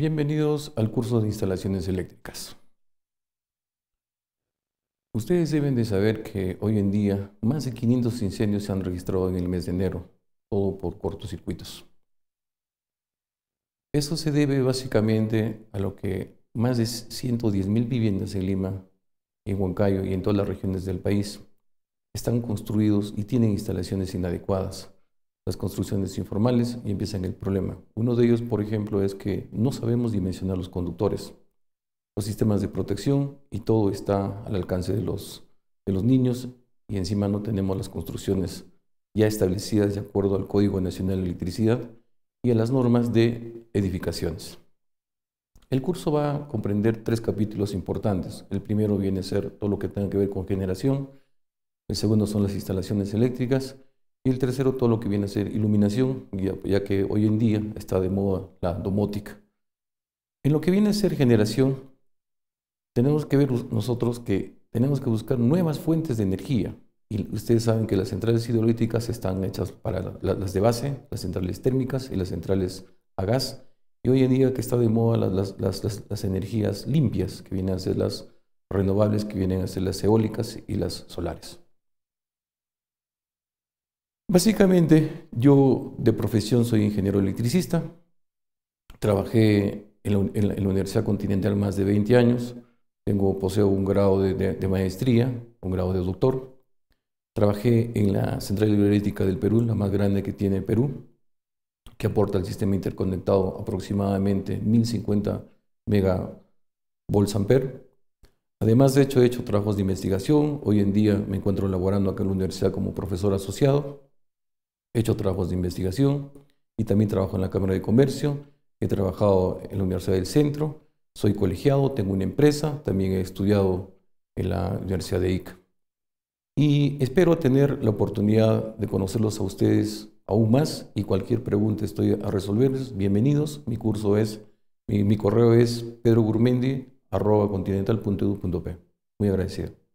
Bienvenidos al curso de instalaciones eléctricas. Ustedes deben de saber que hoy en día más de 500 incendios se han registrado en el mes de enero, todo por cortocircuitos. Eso se debe básicamente a lo que más de mil viviendas en Lima, en Huancayo y en todas las regiones del país están construidos y tienen instalaciones inadecuadas, las construcciones informales y empiezan el problema. Uno de ellos, por ejemplo, es que no sabemos dimensionar los conductores, los sistemas de protección y todo está al alcance de los, de los niños y encima no tenemos las construcciones ya establecidas de acuerdo al Código Nacional de Electricidad y a las normas de edificaciones. El curso va a comprender tres capítulos importantes. El primero viene a ser todo lo que tenga que ver con generación, el segundo son las instalaciones eléctricas, y el tercero, todo lo que viene a ser iluminación, ya, que hoy en día está de moda la domótica. En lo que viene a ser generación, tenemos que ver nosotros que tenemos que buscar nuevas fuentes de energía. Y ustedes saben que las centrales hidroeléctricas están hechas para las de base, las centrales térmicas y las centrales a gas. Y hoy en día que está de moda las energías limpias, que vienen a ser las renovables, que vienen a ser las eólicas y las solares. Básicamente, yo de profesión soy ingeniero electricista. Trabajé en la, Universidad Continental más de 20 años. Tengo, poseo un grado de, maestría, un grado de doctor. Trabajé en la Central Hidroeléctrica del Perú, la más grande que tiene el Perú, que aporta al sistema interconectado aproximadamente 1050 megavolts ampere. Además, de hecho, he hecho trabajos de investigación. Hoy en día me encuentro laborando acá en la universidad como profesor asociado. He hecho trabajos de investigación y también trabajo en la Cámara de Comercio. He trabajado en la Universidad del Centro. Soy colegiado, tengo una empresa. También he estudiado en la Universidad de ICA. Y espero tener la oportunidad de conocerlos a ustedes aún más y cualquier pregunta estoy a resolverles. Bienvenidos. Mi curso es, mi, correo es continental.edu.p. Muy agradecido.